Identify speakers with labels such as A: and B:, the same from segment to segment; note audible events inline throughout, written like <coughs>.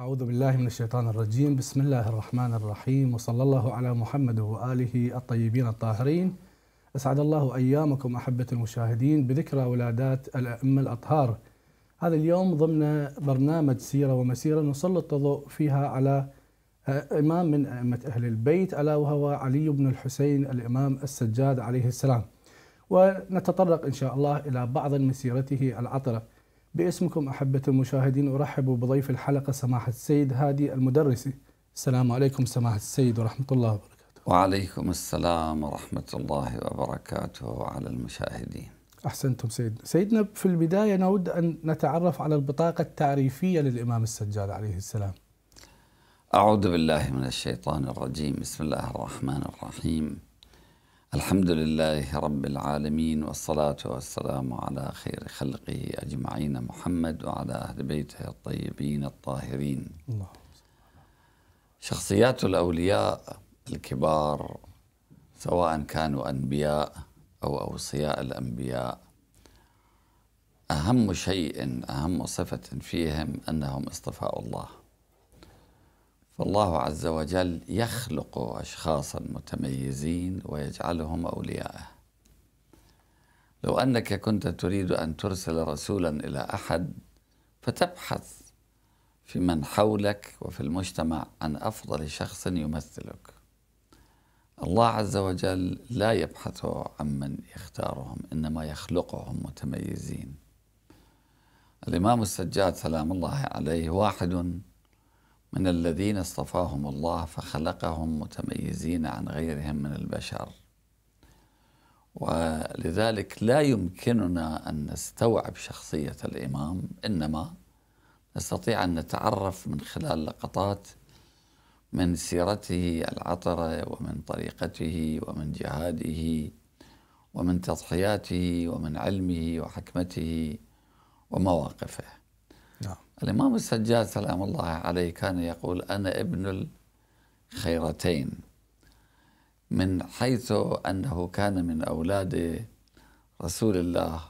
A: أعوذ بالله من الشيطان الرجيم بسم الله الرحمن الرحيم وصلى الله على محمد وآله الطيبين الطاهرين أسعد الله أيامكم أحبة المشاهدين بذكرى ولادات الأئمة الأطهار هذا اليوم ضمن برنامج سيرة ومسيرة نسلط الضوء فيها على إمام من أئمة أهل البيت ألا وهو علي بن الحسين الإمام السجاد عليه السلام ونتطرق إن شاء الله إلى بعض من سيرته العطرة باسمكم أحبة المشاهدين أرحب بضيف الحلقة سماحة السيد هادي المدرسي السلام عليكم سماحة السيد ورحمة الله
B: وبركاته وعليكم السلام ورحمة الله وبركاته على المشاهدين
A: أحسنتم سيدنا سيدنا في البداية نود أن نتعرف على البطاقة التعريفية للإمام السجاد عليه السلام
B: أعوذ بالله من الشيطان الرجيم بسم الله الرحمن الرحيم الحمد لله رب العالمين والصلاة والسلام على خير خلقه أجمعين محمد وعلى أهل بيته الطيبين الطاهرين شخصيات الأولياء الكبار سواء كانوا أنبياء أو أوصياء الأنبياء أهم شيء أهم صفة فيهم أنهم اصطفاء الله فالله عز وجل يخلق أشخاصا متميزين ويجعلهم أولياءه لو أنك كنت تريد أن ترسل رسولا إلى أحد فتبحث في من حولك وفي المجتمع عن أفضل شخص يمثلك الله عز وجل لا يبحث عمن يختارهم إنما يخلقهم متميزين الإمام السجاد سلام الله عليه واحد من الذين اصطفاهم الله فخلقهم متميزين عن غيرهم من البشر ولذلك لا يمكننا أن نستوعب شخصية الإمام إنما نستطيع أن نتعرف من خلال لقطات من سيرته العطرة ومن طريقته ومن جهاده ومن تضحياته ومن علمه وحكمته ومواقفه نعم. الإمام السجاد سلام الله عليه كان يقول أنا ابن الخيرتين من حيث أنه كان من أولاد رسول الله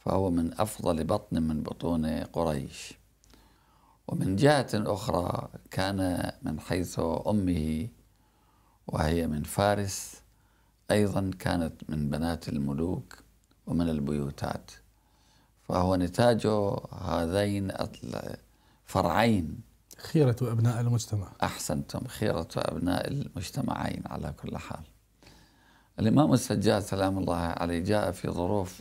B: فهو من أفضل بطن من بطون قريش ومن جهة أخرى كان من حيث أمه وهي من فارس أيضا كانت من بنات الملوك ومن البيوتات وهو نتاج هذين الفرعين
A: خيرة أبناء المجتمع
B: أحسنتم خيرة أبناء المجتمعين على كل حال الإمام السجاد سلام الله عليه جاء في ظروف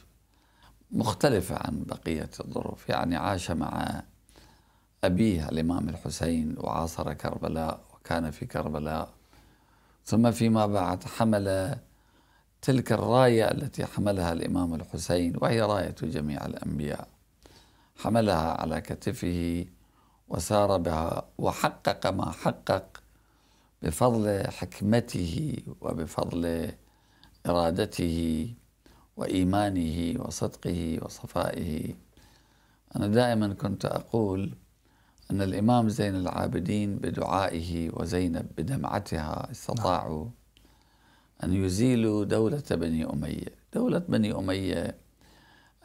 B: مختلفة عن بقية الظروف يعني عاش مع أبيه الإمام الحسين وعاصر كربلاء وكان في كربلاء ثم فيما بعد حمل تلك الراية التي حملها الإمام الحسين وهي راية جميع الأنبياء حملها على كتفه وسار بها وحقق ما حقق بفضل حكمته وبفضل إرادته وإيمانه وصدقه وصفائه أنا دائما كنت أقول أن الإمام زين العابدين بدعائه وزينب بدمعتها استطاعوا نعم. أن يزيلوا دولة بني أمية دولة بني أمية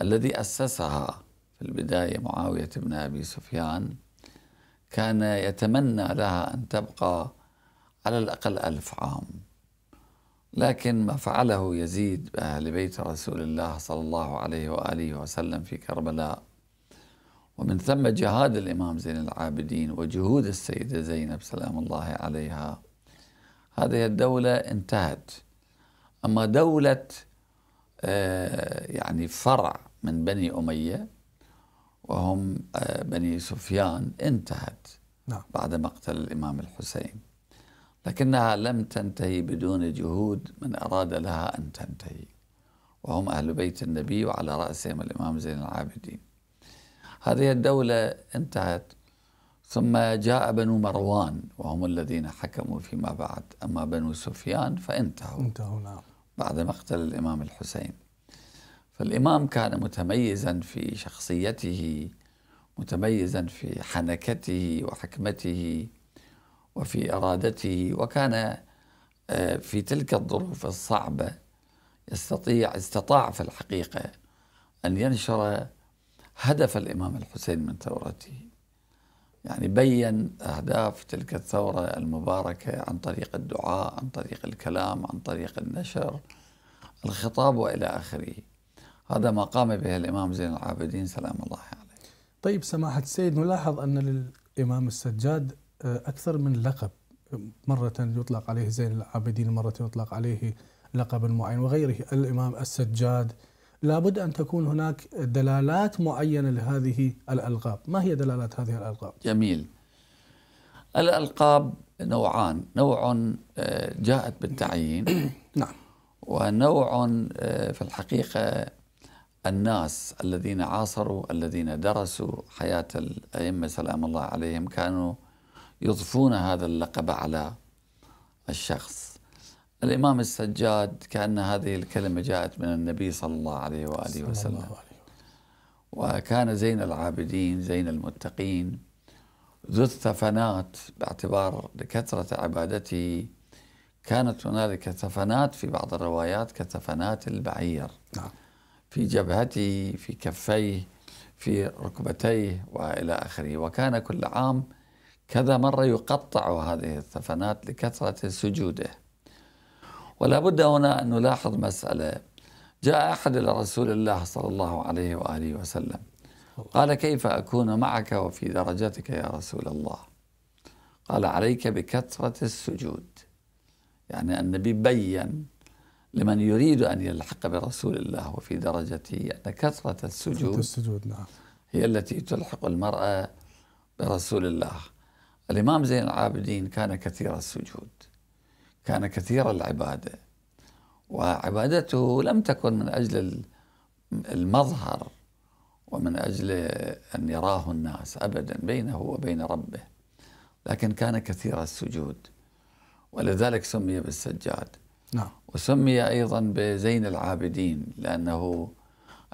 B: الذي أسسها في البداية معاوية بن أبي سفيان كان يتمنى لها أن تبقى على الأقل ألف عام لكن ما فعله يزيد بأهل بيت رسول الله صلى الله عليه وآله وسلم في كربلاء ومن ثم جهاد الإمام زين العابدين وجهود السيدة زينب سلام الله عليها هذه الدولة انتهت أما دولة آه، يعني فرع من بني أمية وهم آه، بني سفيان انتهت نعم. بعد مقتل الإمام الحسين لكنها لم تنتهي بدون جهود من أراد لها أن تنتهي وهم أهل بيت النبي وعلى رأسهم الإمام زين العابدين هذه الدولة انتهت ثم جاء بنو مروان وهم الذين حكموا فيما بعد أما بنو سفيان فانتهوا انتهوا نعم بعد مقتل الإمام الحسين فالإمام كان متميزا في شخصيته متميزا في حنكته وحكمته وفي إرادته وكان آه، في تلك الظروف الصعبة يستطيع استطاع في الحقيقة أن ينشر هدف الإمام الحسين من ثورته يعني بين أهداف تلك الثورة المباركة عن طريق الدعاء عن طريق الكلام عن طريق النشر الخطاب وإلى آخره هذا ما قام به الإمام زين العابدين سلام الله عليه
A: طيب سماحة السيد نلاحظ أن للإمام السجاد آه، أكثر من لقب مرة يطلق عليه زين العابدين مرة يطلق عليه لقب معين وغيره الإمام السجاد لابد أن تكون هناك دلالات معينة لهذه الألقاب ما هي دلالات هذه الألقاب؟
B: جميل الألقاب نوعان نوع آه، جاءت بالتعيين <coughs> نعم ونوع آه، في الحقيقة الناس الذين عاصروا الذين درسوا حياة الأئمة سلام الله عليهم كانوا يضفون هذا اللقب على الشخص الإمام السجاد كأن هذه الكلمة جاءت من النبي صلى الله عليه وآله وسلم الله عليه. وكان زين العابدين زين المتقين ذو الثفنات باعتبار لكثرة عبادته كانت هنالك ثفنات في بعض الروايات كثفنات البعير نعم. في جبهته في كفيه في ركبتيه والى اخره وكان كل عام كذا مره يقطع هذه الثفنات لكثره سجوده ولا بد هنا أن نلاحظ مسألة جاء أحد إلى رسول الله صلى الله عليه وآله وسلم قال كيف أكون معك وفي درجتك يا رسول الله قال عليك بكثرة السجود يعني النبي بيّن لمن يريد أن يلحق برسول الله وفي درجته أن كثرة السجود, السجود نعم. هي التي تلحق المرأة برسول الله الإمام زين العابدين كان كثير السجود كان كثير العبادة وعبادته لم تكن من أجل المظهر ومن أجل أن يراه الناس أبدا بينه وبين ربه لكن كان كثير السجود ولذلك سمي بالسجاد نعم. وسمي أيضا بزين العابدين لأنه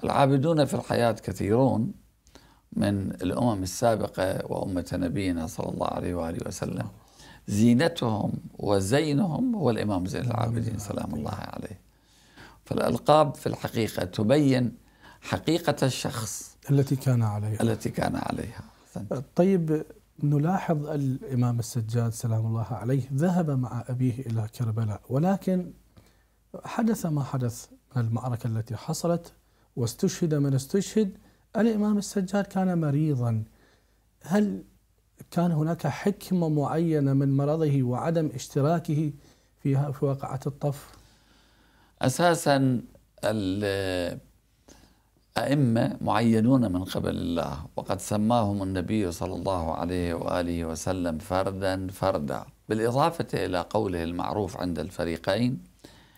B: العابدون في الحياة كثيرون من الأمم السابقة وأمة نبينا صلى الله عليه وآله وسلم زينتهم وزينهم هو الإمام زين العابدين سلام الله عليه فالألقاب في الحقيقة تبين حقيقة الشخص
A: التي كان عليها
B: التي كان عليها
A: طيب نلاحظ الإمام السجاد سلام الله عليه ذهب مع أبيه إلى كربلاء ولكن حدث ما حدث من المعركة التي حصلت واستشهد من استشهد الإمام السجاد كان مريضا هل كان هناك حكمة معينة من مرضه وعدم اشتراكه في واقعة الطف
B: أساسا الأئمة معينون من قبل الله وقد سماهم النبي صلى الله عليه وآله وسلم فردا فردا بالإضافة إلى قوله المعروف عند الفريقين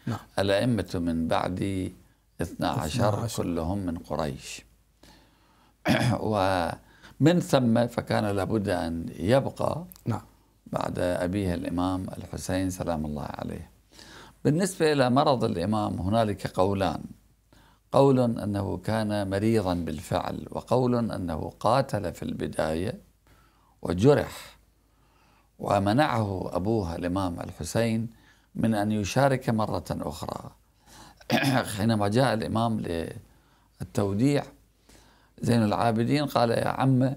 B: نعم. الأئمة من بعد 12, 12 كلهم من قريش <clears throat> و من ثم فكان لابد أن يبقى نعم. بعد أبيه الإمام الحسين سلام الله عليه بالنسبة إلى مرض الإمام هنالك قولان قول أنه كان مريضا بالفعل وقول أنه قاتل في البداية وجرح ومنعه أبوه الإمام الحسين من أن يشارك مرة أخرى <clears throat> حينما جاء الإمام للتوديع زين العابدين قال يا عم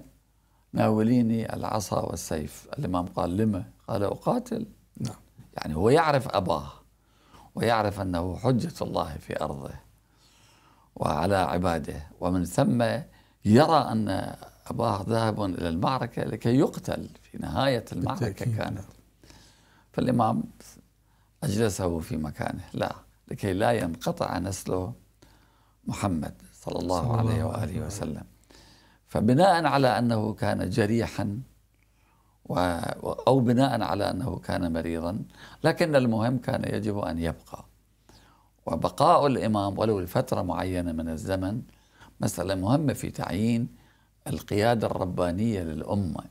B: ناوليني العصا والسيف الإمام قال لما قال أقاتل نعم. يعني هو يعرف أباه ويعرف أنه حجة الله في أرضه وعلى عباده ومن ثم يرى أن أباه ذاهب إلى المعركة لكي يقتل في نهاية المعركة كانت نعم. فالإمام أجلسه في مكانه لا لكي لا ينقطع نسله محمد صلى الله صلى عليه الله وآله وسلم فبناء على أنه كان جريحا أو بناء على أنه كان مريضا لكن المهم كان يجب أن يبقى وبقاء الإمام ولو لفترة معينة من الزمن مسألة مهمة في تعيين القيادة الربانية للأمة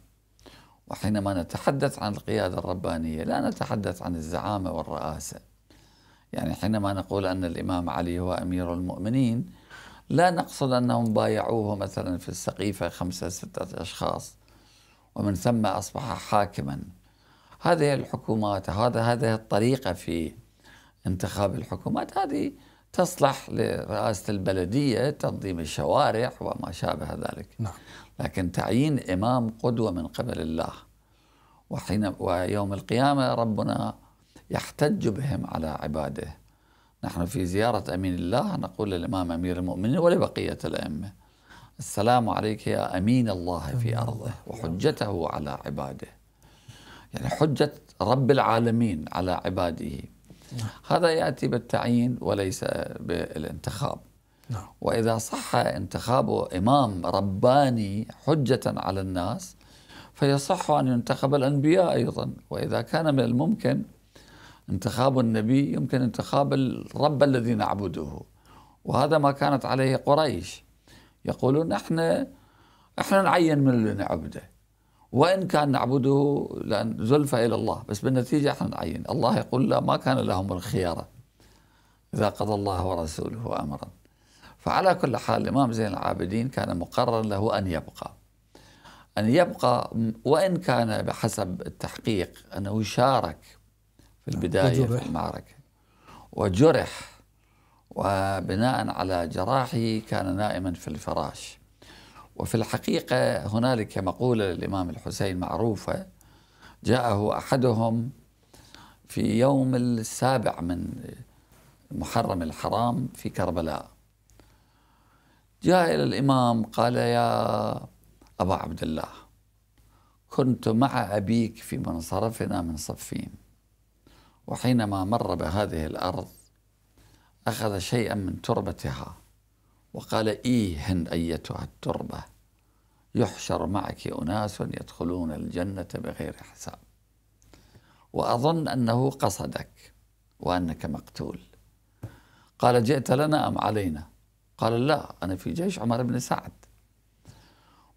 B: وحينما نتحدث عن القيادة الربانية لا نتحدث عن الزعامة والرئاسة يعني حينما نقول أن الإمام علي هو أمير المؤمنين لا نقصد أنهم بايعوه مثلا في السقيفة خمسة ستة أشخاص ومن ثم أصبح حاكما هذه الحكومات هذا هذه الطريقة في انتخاب الحكومات هذه تصلح لرئاسة البلدية تنظيم الشوارع وما شابه ذلك نعم. لكن تعيين إمام قدوة من قبل الله وحين ويوم القيامة ربنا يحتج بهم على عباده نحن في زيارة أمين الله نقول للإمام أمير المؤمنين ولبقية الأئمة السلام عليك يا أمين الله في أرضه وحجته على عباده يعني حجة رب العالمين على عباده نعم. هذا يأتي بالتعيين وليس بالانتخاب نعم. وإذا صح انتخاب إمام رباني حجة على الناس فيصح أن ينتخب الأنبياء أيضا وإذا كان من الممكن انتخاب النبي يمكن انتخاب الرب الذي نعبده وهذا ما كانت عليه قريش يقولون احنا احنا نعين من اللي نعبده وان كان نعبده لان زلفى الى الله بس بالنتيجه احنا نعين الله يقول لا ما كان لهم الخياره اذا قضى الله ورسوله امرا فعلى كل حال الامام زين العابدين كان مقررا له ان يبقى أن يبقى وإن كان بحسب التحقيق أنه شارك في نعم. البداية وجرح. في المعركة وجرح وبناء على جراحه كان نائما في الفراش وفي الحقيقة هنالك مقولة للإمام الحسين معروفة جاءه أحدهم في يوم السابع من محرم الحرام في كربلاء جاء إلى الإمام قال يا أبا عبد الله كنت مع أبيك في منصرفنا من صفين وحينما مر بهذه الارض اخذ شيئا من تربتها وقال ايهن ايتها التربه يحشر معك اناس يدخلون الجنه بغير حساب واظن انه قصدك وانك مقتول قال جئت لنا ام علينا قال لا انا في جيش عمر بن سعد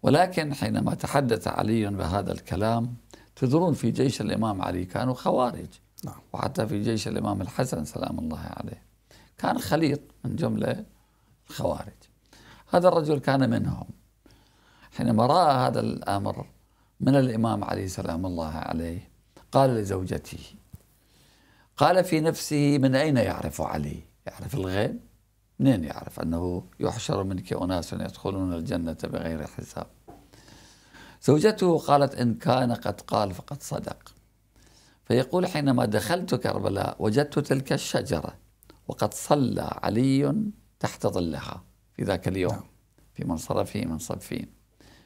B: ولكن حينما تحدث علي بهذا الكلام تدرون في جيش الامام علي كانوا خوارج نعم. وحتى في جيش الإمام الحسن سلام الله عليه كان خليط من جملة الخوارج هذا الرجل كان منهم حينما رأى هذا الأمر من الإمام علي سلام الله عليه قال لزوجته قال في نفسه من أين يعرف علي يعرف الغيب منين يعرف أنه يحشر منك أناس يدخلون الجنة بغير حساب زوجته قالت إن كان قد قال فقد صدق فيقول حينما دخلت كربلاء وجدت تلك الشجرة وقد صلى علي تحت ظلها في ذاك اليوم نعم. في منصرفه من صفين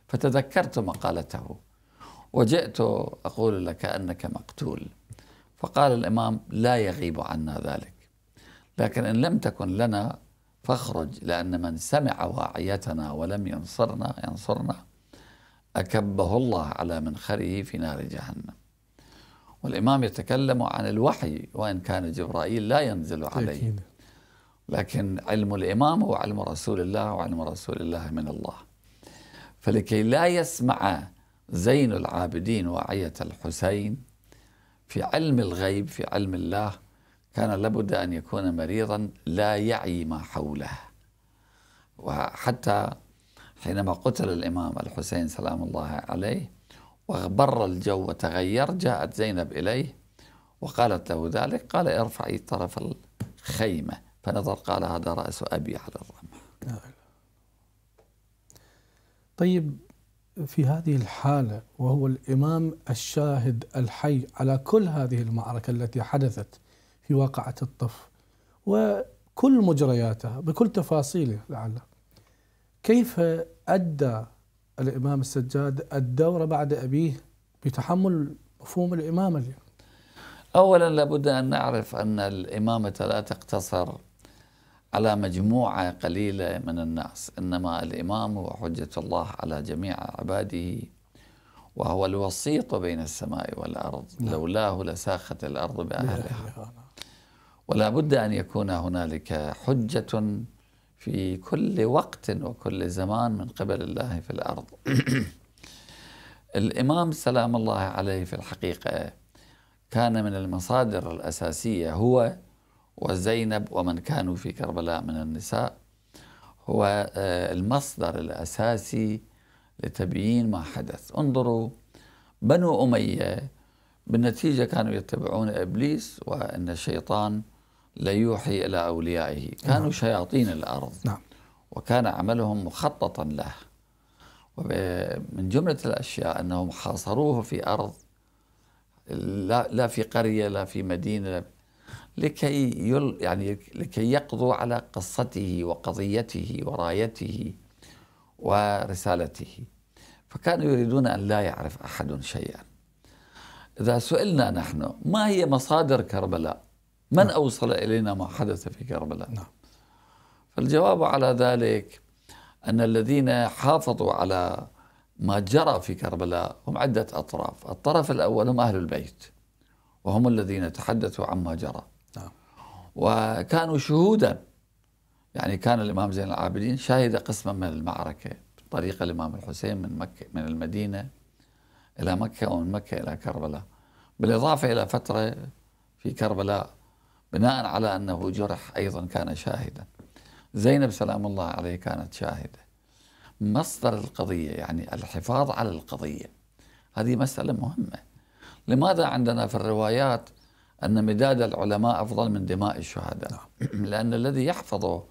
B: فتذكرت مقالته وجئت أقول لك أنك مقتول فقال الإمام لا يغيب عنا ذلك لكن إن لم تكن لنا فاخرج لأن من سمع واعيتنا ولم ينصرنا ينصرنا أكبه الله على منخره في نار جهنم والإمام يتكلم عن الوحي وإن كان جبرائيل لا ينزل عليه لكن علم الإمام هو علم رسول الله وعلم رسول الله من الله فلكي لا يسمع زين العابدين وعية الحسين في علم الغيب في علم الله كان لابد أن يكون مريضا لا يعي ما حوله وحتى حينما قتل الإمام الحسين سلام الله عليه وبر الجو وتغير جاءت زينب إليه وقالت له ذلك قال ارفعي طرف الخيمة فنظر قال هذا رأس أبي على الرمح
A: طيب في هذه الحالة وهو الإمام الشاهد الحي على كل هذه المعركة التي حدثت في واقعة الطف وكل مجرياتها بكل تفاصيله لعله كيف أدى الإمام السجاد الدور بعد أبيه بتحمل مفهوم الإمامة اليوم؟
B: أولا لابد أن نعرف أن الإمامة لا تقتصر على مجموعة قليلة من الناس إنما الإمام هو حجة الله على جميع عباده وهو الوسيط بين السماء والأرض نعم. لولاه لساخت الأرض بأهلها ولا بد أن يكون هنالك حجة في كل وقت وكل زمان من قبل الله في الارض. <clears throat> الامام سلام الله عليه في الحقيقه كان من المصادر الاساسيه هو وزينب ومن كانوا في كربلاء من النساء هو آه، المصدر الاساسي لتبيين ما حدث انظروا بنو اميه بالنتيجه كانوا يتبعون ابليس وان الشيطان ليوحي إلى أوليائه كانوا نعم. شياطين الأرض نعم. وكان عملهم مخططا له ومن جملة الأشياء أنهم حاصروه في أرض لا, لا في قرية لا في مدينة لكي يل يعني لكي يقضوا على قصته وقضيته ورايته ورسالته فكانوا يريدون أن لا يعرف أحد شيئا إذا سئلنا نحن ما هي مصادر كربلاء من نعم. أوصل إلينا ما حدث في كربلاء نعم. فالجواب على ذلك أن الذين حافظوا على ما جرى في كربلاء هم عدة أطراف الطرف الأول هم أهل البيت وهم الذين تحدثوا عما جرى نعم. وكانوا شهودا يعني كان الإمام زين العابدين شاهد قسما من المعركة طريق الإمام الحسين من مكة من المدينة إلى مكة ومن مكة إلى كربلاء بالإضافة إلى فترة في كربلاء بناء على أنه جرح أيضا كان شاهدا زينب سلام الله عليه كانت شاهدة مصدر القضية يعني الحفاظ على القضية هذه مسألة مهمة لماذا عندنا في الروايات أن مداد العلماء أفضل من دماء الشهداء نعم. <clears throat> لأن الذي يحفظ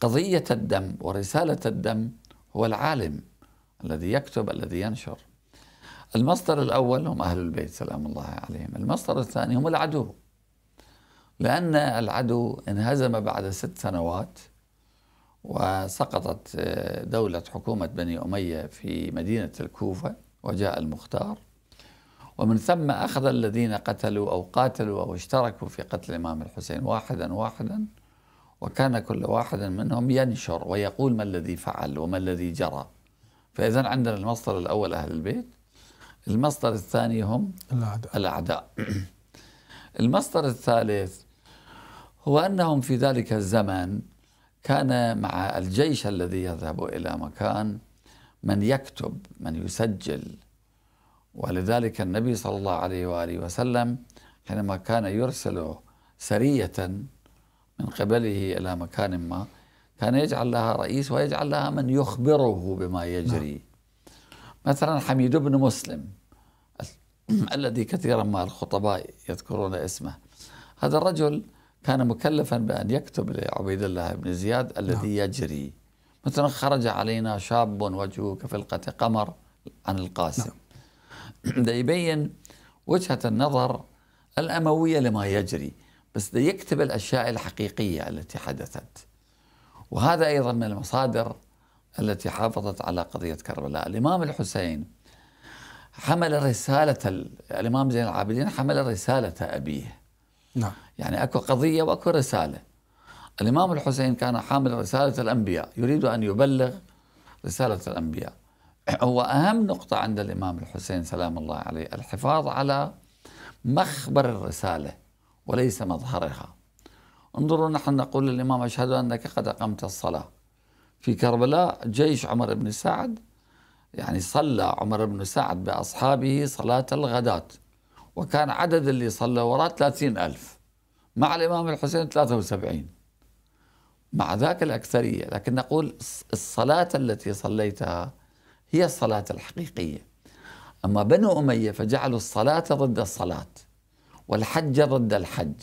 B: قضية الدم ورسالة الدم هو العالم الذي يكتب الذي ينشر المصدر الأول هم أهل البيت سلام الله عليهم المصدر الثاني هم العدو لأن العدو انهزم بعد ست سنوات وسقطت آه، دولة حكومة بني أمية في مدينة الكوفة وجاء المختار ومن ثم أخذ الذين قتلوا أو قاتلوا أو اشتركوا في قتل الإمام الحسين واحدا واحدا وكان كل واحد منهم ينشر ويقول ما الذي فعل وما الذي جرى فإذا عندنا المصدر الأول أهل البيت المصدر الثاني هم الأعداء, الأعداء. <clears throat> المصدر الثالث هو أنهم في ذلك الزمن كان مع الجيش الذي يذهب إلى مكان من يكتب من يسجل ولذلك النبي صلى الله عليه وآله وسلم حينما كان يرسل سرية من قبله إلى مكان ما كان يجعل لها رئيس ويجعل لها من يخبره بما يجري نعم. مثلا حميد بن مسلم الذي كثيرا ما الخطباء يذكرون اسمه هذا الرجل كان مكلفا بأن يكتب لعبيد الله بن زياد الذي نعم. يجري مثلا خرج علينا شاب وجهه كفلقة قمر عن القاسم نعم. <clears throat> ده يبين وجهة النظر الأموية لما يجري بس ده يكتب الأشياء الحقيقية التي حدثت وهذا أيضا من المصادر التي حافظت على قضية كربلاء الإمام الحسين حمل رسالة الإمام زين العابدين حمل رسالة أبيه نعم يعني اكو قضيه واكو رساله الامام الحسين كان حامل رساله الانبياء يريد ان يبلغ رساله الانبياء هو اهم نقطه عند الامام الحسين سلام الله عليه الحفاظ على مخبر الرساله وليس مظهرها انظروا نحن نقول للامام اشهد انك قد اقمت الصلاه في كربلاء جيش عمر بن سعد يعني صلى عمر بن سعد بأصحابه صلاة الغداة وكان عدد اللي صلى وراه 30 ألف مع الإمام الحسين 73 مع ذاك الأكثرية لكن نقول الصلاة التي صليتها هي الصلاة الحقيقية أما بنو أمية فجعلوا الصلاة ضد الصلاة والحج ضد الحج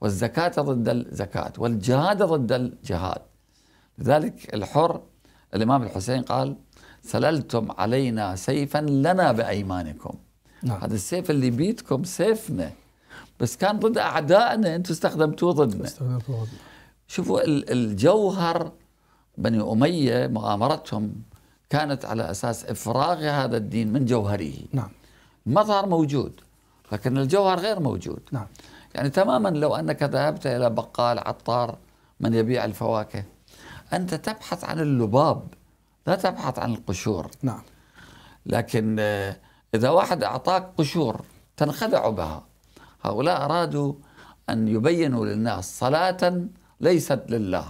B: والزكاة ضد الزكاة والجهاد ضد الجهاد لذلك الحر الإمام الحسين قال سللتم علينا سيفا لنا بأيمانكم نعم. هذا السيف اللي بيتكم سيفنا بس كان ضد اعدائنا انتم استخدمتوه ضدنا استخدمتوه ضدنا شوفوا الجوهر بني اميه مغامرتهم كانت على اساس افراغ هذا الدين من جوهره نعم المظهر موجود لكن الجوهر غير موجود نعم يعني تماما لو انك ذهبت الى بقال عطار من يبيع الفواكه انت تبحث عن اللباب لا تبحث عن القشور نعم لكن آه، اذا واحد اعطاك قشور تنخدع بها هؤلاء أرادوا أن يبينوا للناس صلاة ليست لله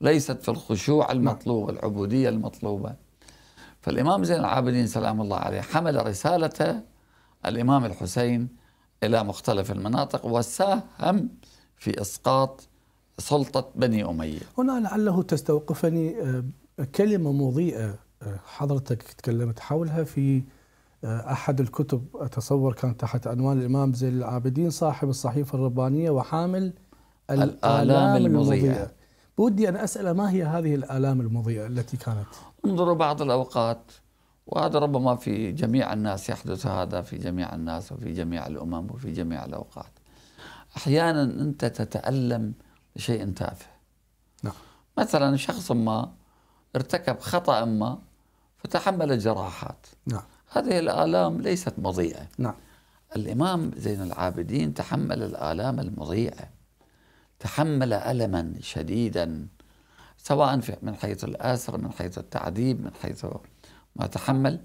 B: ليست في الخشوع المطلوب العبودية المطلوبة فالإمام زين العابدين سلام الله عليه حمل رسالة الإمام الحسين إلى مختلف المناطق وساهم في إسقاط سلطة بني أمية
A: هنا لعله تستوقفني آه، كلمة مضيئة آه، حضرتك تكلمت حولها في آه، أحد الكتب أتصور كان تحت عنوان الإمام زين العابدين صاحب الصحيفة الربانية وحامل الآلام, الآلام المضيئة, بودي أن أسأل ما هي هذه الآلام المضيئة التي كانت
B: انظروا بعض الأوقات وهذا ربما في جميع الناس يحدث هذا في جميع الناس وفي جميع الأمم وفي جميع الأوقات أحيانا أنت تتألم بشيء تافه نعم. مثلا شخص ما ارتكب خطأ ما فتحمل الجراحات نعم هذه الآلام ليست مضيئة نعم الإمام زين العابدين تحمل الآلام المضيئة تحمل ألما شديدا سواء من حيث الأسر من حيث التعذيب من حيث ما تحمل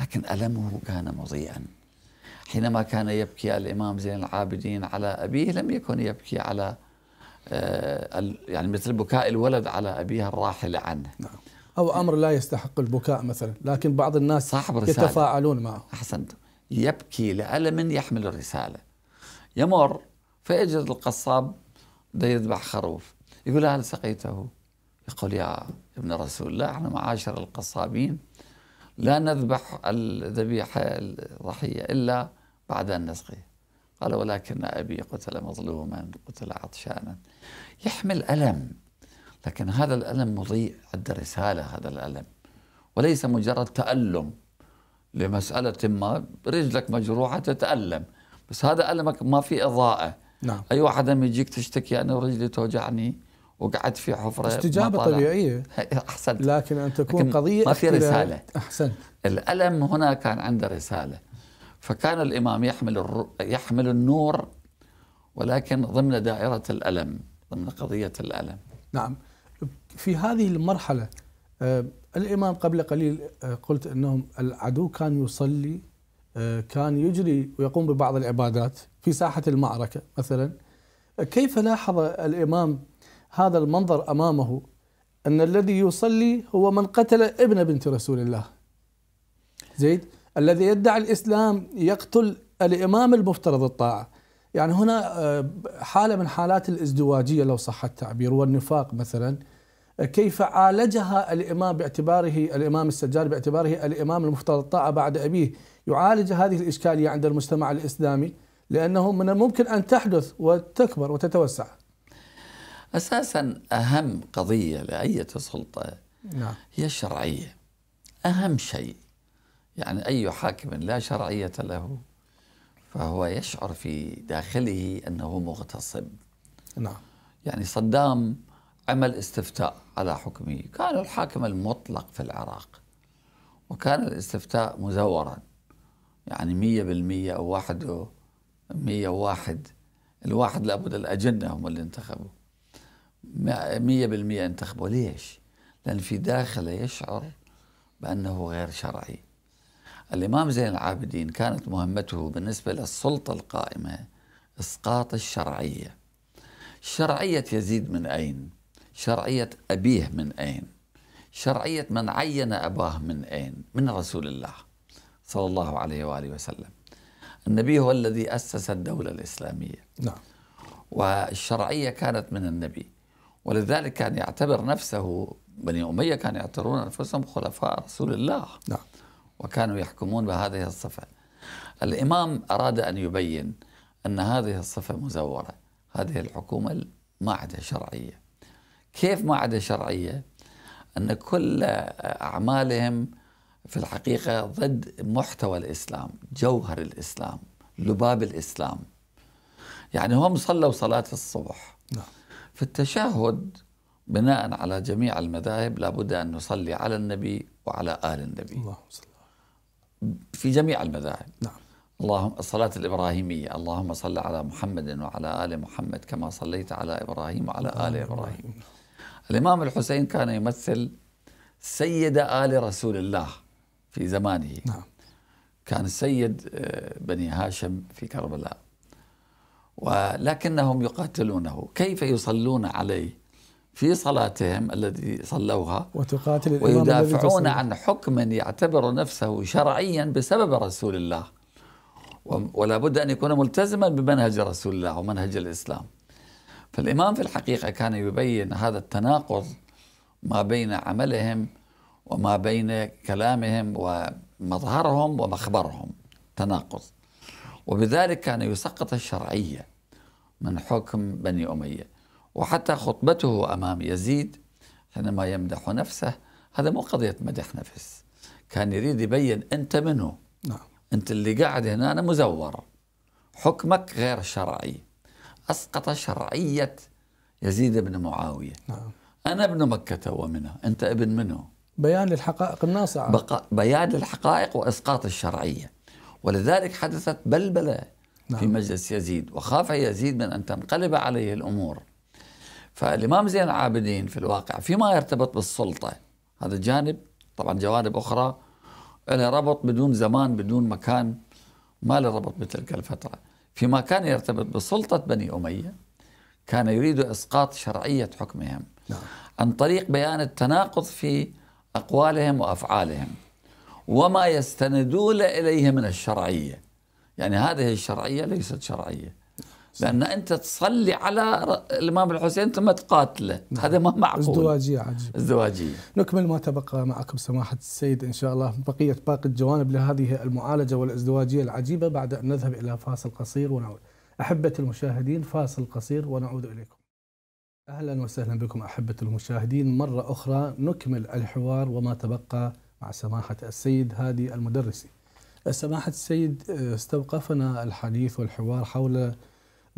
B: لكن ألمه كان مضيئا حينما كان يبكي الإمام زين العابدين على أبيه لم يكن يبكي على آه، يعني مثل بكاء الولد على أبيه الراحل عنه نعم.
A: أو أمر لا يستحق البكاء مثلا لكن بعض الناس صاحب رسالة يتفاعلون معه
B: أحسنت يبكي لألم يحمل الرسالة يمر فيجد القصاب يذبح خروف يقول هل سقيته يقول يا ابن رسول الله احنا معاشر القصابين لا نذبح الذبيحة الضحية إلا بعد أن نسقي قال ولكن أبي قتل مظلوما قتل عطشانا يحمل ألم لكن هذا الألم مضيء عنده رسالة هذا الألم وليس مجرد تألم لمسألة ما رجلك مجروحة تتألم بس هذا ألمك ما في إضاءة نعم. أي واحد لما يجيك تشتكي أنا رجلي توجعني وقعدت في حفرة استجابة طبيعية <laughs> أحسنت
A: لكن أن تكون لكن قضية ما في رسالة
B: أحسنت الألم هنا كان عنده رسالة فكان الإمام يحمل يحمل النور ولكن ضمن دائرة الألم ضمن قضية الألم
A: نعم في هذه المرحلة آه، الإمام قبل قليل آه، قلت أنهم العدو كان يصلي آه، كان يجري ويقوم ببعض العبادات في ساحة المعركة مثلا كيف لاحظ الإمام هذا المنظر أمامه أن الذي يصلي هو من قتل ابن بنت رسول الله زيد الذي يدعي الإسلام يقتل الإمام المفترض الطاعة يعني هنا آه، حالة من حالات الازدواجية لو صح التعبير والنفاق مثلا آه، كيف عالجها الإمام باعتباره الإمام السجاد باعتباره الإمام المفترض الطاعة بعد أبيه يعالج هذه الإشكالية عند المجتمع الإسلامي لأنه من الممكن أن تحدث وتكبر وتتوسع
B: أساسا أهم قضية لأية سلطة نعم. هي الشرعية أهم شيء يعني أي حاكم لا شرعية له فهو يشعر في داخله أنه مغتصب نعم يعني صدام عمل استفتاء على حكمه كان الحاكم المطلق في العراق وكان الاستفتاء مزورا يعني مية بالمية أو واحد مية واحد الواحد لابد الأجنة هم اللي انتخبوا مية بالمية انتخبوا ليش؟ لأن في داخله يشعر بأنه غير شرعي الإمام زين العابدين كانت مهمته بالنسبة للسلطة القائمة إسقاط الشرعية شرعية يزيد من أين؟ شرعية أبيه من أين؟ شرعية من عين أباه من أين؟ من رسول الله صلى الله عليه وآله وسلم النبي هو الذي أسس الدولة الإسلامية نعم والشرعية كانت من النبي ولذلك كان يعتبر نفسه بني أمية كانوا يعتبرون أنفسهم خلفاء رسول الله نعم وكانوا يحكمون بهذه الصفة الإمام أراد أن يبين أن هذه الصفة مزورة هذه الحكومة ما عندها شرعية كيف ما عندها شرعية أن كل أعمالهم في الحقيقة ضد محتوى الإسلام جوهر الإسلام لباب الإسلام يعني هم صلوا صلاة الصبح نعم. في التشهد بناء على جميع المذاهب لابد أن نصلي على النبي وعلى آل النبي الله صلى في جميع المذاهب نعم اللهم الصلاة الإبراهيمية اللهم صل على محمد وعلى آل محمد كما صليت على إبراهيم وعلى آل نعم. إبراهيم الإمام الحسين كان يمثل سيد آل رسول الله في زمانه نعم. كان السيد آه، بني هاشم في كربلاء ولكنهم يقاتلونه كيف يصلون عليه في صلاتهم التي صلوها
A: وتقاتل الإمام ويدافعون عن
B: حكم يعتبر نفسه شرعيا بسبب رسول الله ولا بد أن يكون ملتزما بمنهج رسول الله ومنهج الإسلام فالإمام في الحقيقة كان يبين هذا التناقض ما بين عملهم وما بين كلامهم ومظهرهم ومخبرهم تناقض وبذلك كان يسقط الشرعية من حكم بني أمية وحتى خطبته أمام يزيد حينما يمدح نفسه هذا مو قضية مدح نفس كان يريد يبين أنت منه نعم. أنت اللي قاعد هنا أنا مزور حكمك غير شرعي أسقط شرعية يزيد بن معاوية نعم. أنا ابن مكة ومنها أنت ابن منه بيان للحقائق الناصعة بق... بيان للحقائق وإسقاط الشرعية ولذلك حدثت بلبلة نعم. في مجلس يزيد وخاف يزيد من أن تنقلب عليه الأمور فالإمام زين العابدين في الواقع فيما يرتبط بالسلطة هذا جانب طبعا جوانب أخرى له ربط بدون زمان بدون مكان ما له ربط بتلك الفترة فيما كان يرتبط بسلطة بني أمية كان يريد إسقاط شرعية حكمهم نعم. عن طريق بيان التناقض في أقوالهم وأفعالهم وما يستندون إليه من الشرعية يعني هذه الشرعية ليست شرعية لأن أنت تصلي على الإمام الحسين ثم تقاتله نعم. هذا ما معقول ازدواجية عجيب ازدواجية نكمل ما
A: تبقى معكم سماحة السيد إن شاء الله بقية باقي الجوانب لهذه المعالجة والازدواجية العجيبة بعد أن نذهب إلى فاصل قصير ونعود أحبة المشاهدين فاصل قصير ونعود إليكم أهلا وسهلا بكم أحبة المشاهدين مرة أخرى نكمل الحوار وما تبقى مع سماحة السيد هادي المدرسي سماحة السيد آه، استوقفنا الحديث والحوار حول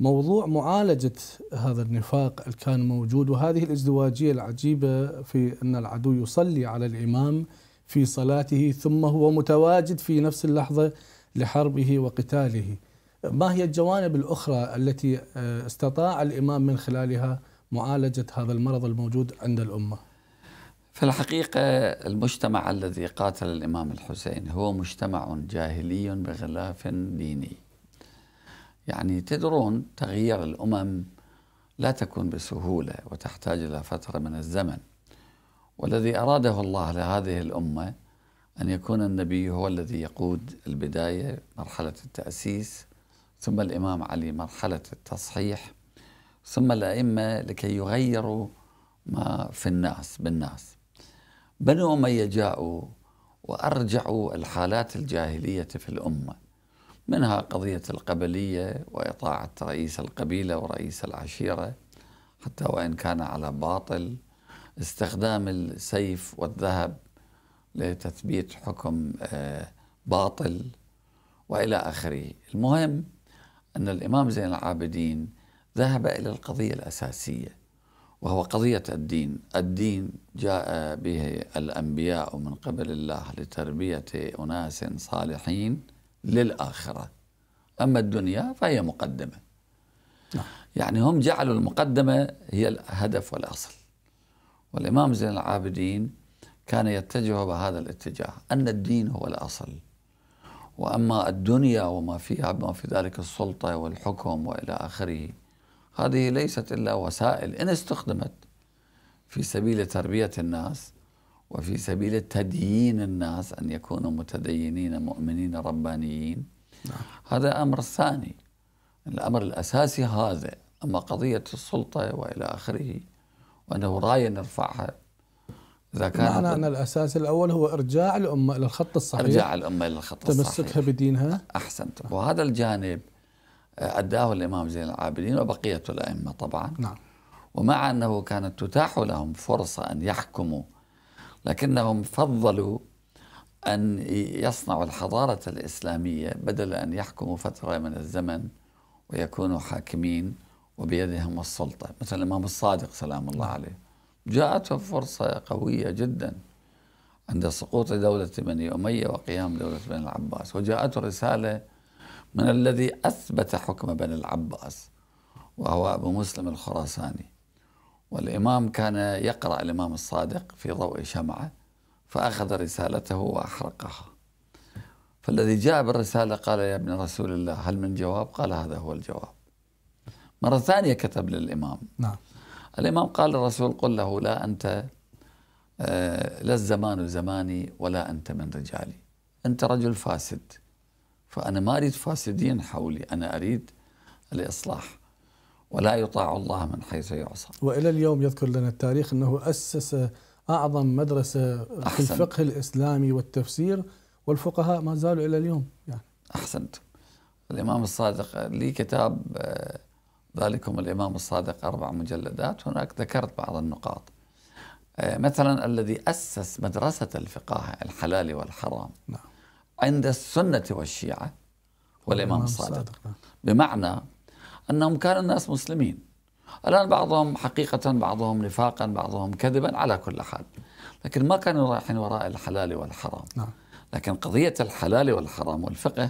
A: موضوع معالجة هذا النفاق اللي كان موجود وهذه الازدواجية العجيبة في أن العدو يصلي على الإمام في صلاته ثم هو متواجد في نفس اللحظة لحربه وقتاله ما هي الجوانب الأخرى التي آه، استطاع الإمام من خلالها معالجة هذا المرض الموجود عند الأمة
B: في الحقيقة المجتمع الذي قاتل الإمام الحسين هو مجتمع جاهلي بغلاف ديني يعني تدرون تغيير الأمم لا تكون بسهولة وتحتاج إلى فترة من الزمن والذي أراده الله لهذه الأمة أن يكون النبي هو الذي يقود البداية مرحلة التأسيس ثم الإمام علي مرحلة التصحيح ثم الأئمة لكي يغيروا ما في الناس بالناس بنو أمية جاءوا وأرجعوا الحالات الجاهلية في الأمة منها قضية القبلية وإطاعة رئيس القبيلة ورئيس العشيرة حتى وإن كان على باطل استخدام السيف والذهب لتثبيت حكم آه، باطل والى اخره، المهم ان الامام زين العابدين ذهب الى القضيه الاساسيه وهو قضيه الدين، الدين جاء به الانبياء من قبل الله لتربيه اناس صالحين للآخرة أما الدنيا فهي مقدمة نعم. يعني هم جعلوا المقدمة هي الهدف والأصل والإمام زين العابدين كان يتجه بهذا الاتجاه أن الدين هو الأصل وأما الدنيا وما فيها بما في ذلك السلطة والحكم وإلى آخره هذه ليست إلا وسائل إن استخدمت في سبيل تربية الناس وفي سبيل تدين الناس أن يكونوا متدينين مؤمنين ربانيين نعم. هذا أمر ثاني الأمر الأساسي هذا أما قضية السلطة وإلى آخره وأنه راية نرفعها إذا كان معنى أن
A: الأساس الأول هو إرجاع الأمة إلى الخط الصحيح إرجاع
B: الأمة إلى الخط الصحيح تمسكها
A: بدينها
B: أحسنت وهذا الجانب آه، أداه الإمام زين العابدين وبقية الأئمة طبعا نعم ومع أنه كانت تتاح لهم فرصة أن يحكموا لكنهم فضلوا أن يصنعوا الحضارة الإسلامية بدل أن يحكموا فترة من الزمن ويكونوا حاكمين وبيدهم السلطة مثل الإمام الصادق سلام الله نعم. عليه جاءته فرصة قوية جدا عند سقوط دولة بني أمية وقيام دولة بني العباس وجاءته رسالة من الذي أثبت حكم بني العباس وهو أبو مسلم الخراساني والإمام كان يقرأ الإمام الصادق في ضوء شمعة فأخذ رسالته وأحرقها فالذي جاء بالرسالة قال يا ابن رسول الله هل من جواب قال هذا هو الجواب مرة ثانية كتب للإمام نعم الإمام قال للرسول قل له لا أنت آه، لا الزمان زماني ولا أنت من رجالي أنت رجل فاسد فأنا ما أريد فاسدين حولي أنا أريد الإصلاح ولا يطاع الله من حيث يعصى
A: وإلى اليوم يذكر لنا التاريخ أنه أسس أعظم مدرسة أحسن. في الفقه الإسلامي والتفسير والفقهاء ما زالوا إلى اليوم يعني.
B: أحسنت الإمام الصادق لي كتاب آه، ذلكم الإمام الصادق أربع مجلدات هناك ذكرت بعض النقاط آه، مثلا الذي أسس مدرسة الفقه الحلال والحرام نعم. عند السنة والشيعة والإمام الصادق نعم. بمعنى أنهم كانوا الناس مسلمين الآن بعضهم حقيقة بعضهم نفاقا بعضهم كذبا على كل حال لكن ما كانوا رايحين وراء الحلال والحرام نعم. لكن قضية الحلال والحرام والفقه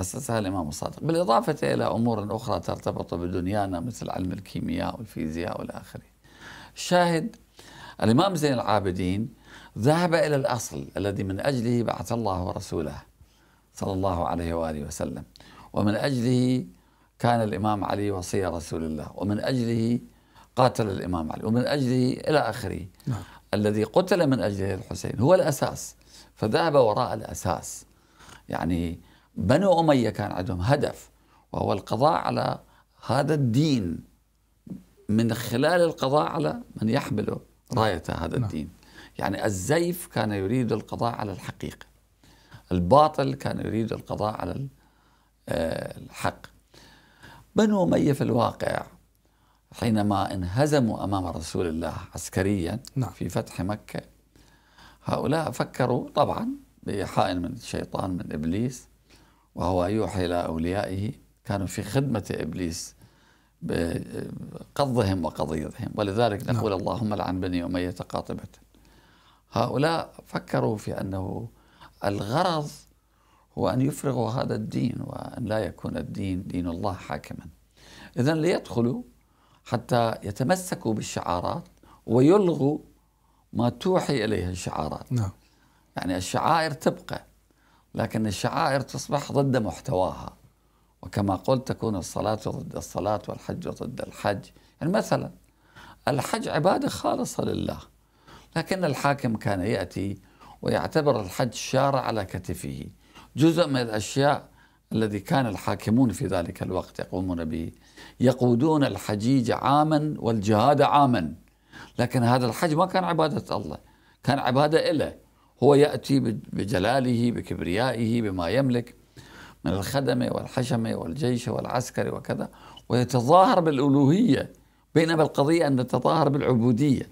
B: أسسها الإمام الصادق بالإضافة إلى أمور أخرى ترتبط بدنيانا مثل علم الكيمياء والفيزياء والى اخره. شاهد الإمام زين العابدين ذهب إلى الأصل الذي من أجله بعث الله ورسوله صلى الله عليه وآله وسلم ومن أجله كان الإمام علي وصي رسول الله ومن أجله قاتل الإمام علي ومن أجله إلى آخره نعم. الذي قتل من أجله الحسين هو الأساس فذهب وراء الأساس يعني بنو أمية كان عندهم هدف وهو القضاء على هذا الدين من خلال القضاء على من يحمله راية هذا نعم. الدين يعني الزيف كان يريد القضاء على الحقيقة الباطل كان يريد القضاء على آه، الحق بنو أمية في الواقع حينما انهزموا أمام رسول الله عسكريا نعم. في فتح مكة هؤلاء فكروا طبعا بإيحاء من الشيطان من إبليس وهو يوحي إلى أوليائه كانوا في خدمة إبليس بقضهم وقضيتهم ولذلك نعم. نقول نعم. اللهم لعن بني أمية قاطبة هؤلاء فكروا في أنه الغرض هو أن يفرغوا هذا الدين وأن لا يكون الدين دين الله حاكما إذا ليدخلوا حتى يتمسكوا بالشعارات ويلغوا ما توحي إليه الشعارات نعم. يعني الشعائر تبقى لكن الشعائر تصبح ضد محتواها وكما قلت تكون الصلاة ضد الصلاة والحج ضد الحج يعني مثلا الحج عبادة خالصة لله لكن الحاكم كان يأتي ويعتبر الحج شارع على كتفه جزء من الأشياء الذي كان الحاكمون في ذلك الوقت يقومون به يقودون الحجيج عاما والجهاد عاما لكن هذا الحج ما كان عبادة الله كان عبادة إله هو يأتي بجلاله بكبريائه بما يملك من الخدمة والحشمة والجيش والعسكري وكذا ويتظاهر بالألوهية بينما القضية أن تتظاهر بالعبودية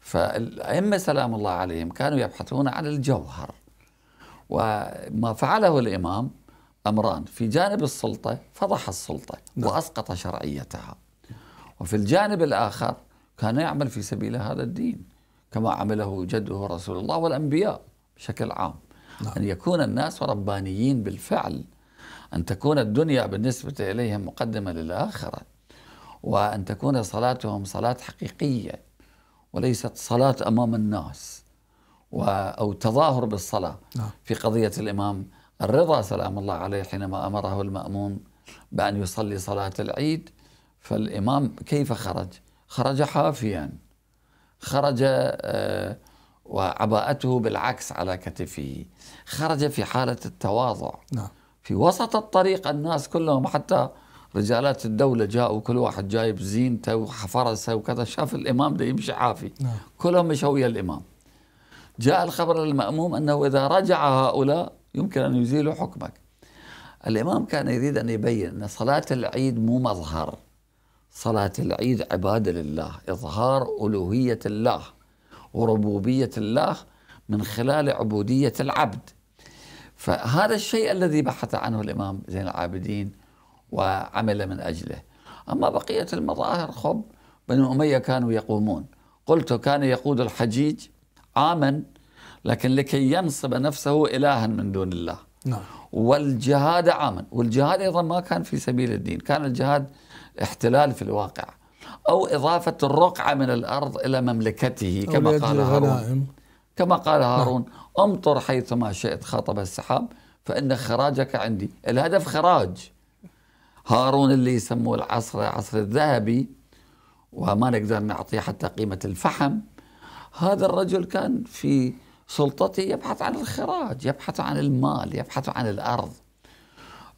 B: فالأئمة سلام الله عليهم كانوا يبحثون عن الجوهر وما فعله الإمام أمران في جانب السلطة فضح السلطة نعم. وأسقط شرعيتها وفي الجانب الآخر كان يعمل في سبيل هذا الدين كما عمله جده رسول الله والأنبياء بشكل عام نعم. أن يكون الناس ربانيين بالفعل أن تكون الدنيا بالنسبة إليهم مقدمة للآخرة وأن تكون صلاتهم صلاة حقيقية وليست صلاة أمام الناس و أو تظاهر بالصلاة نعم. في قضية الإمام الرضا سلام الله عليه حينما أمره المأمون بأن يصلي صلاة العيد فالإمام كيف خرج؟ خرج حافيا خرج آه، وعباءته بالعكس على كتفه خرج في حالة التواضع نعم. في وسط الطريق الناس كلهم حتى رجالات الدولة جاءوا كل واحد جايب زينته وفرسه وكذا شاف الإمام ده يمشي حافي نعم. كلهم مشوا ويا الإمام جاء الخبر للمأموم أنه إذا رجع هؤلاء يمكن أن يزيلوا حكمك الإمام كان يريد أن يبين أن صلاة العيد مو مظهر صلاة العيد عبادة لله إظهار ألوهية الله وربوبية الله من خلال عبودية العبد فهذا الشيء الذي بحث عنه الإمام زين العابدين وعمل من أجله أما بقية المظاهر خب بنو أمية كانوا يقومون قلت كان يقود الحجيج عاما لكن لكي ينصب نفسه إلها من دون الله نعم. والجهاد عاما والجهاد أيضا ما كان في سبيل الدين كان الجهاد احتلال في الواقع أو إضافة الرقعة من الأرض إلى مملكته كما قال نعم. هارون كما قال هارون نعم. امطر حيثما شئت خطب السحاب فإن خراجك عندي الهدف خراج هارون اللي يسموه العصر عصر الذهبي وما نقدر نعطيه حتى قيمة الفحم هذا الرجل كان في سلطته يبحث عن الخراج يبحث عن المال يبحث عن الأرض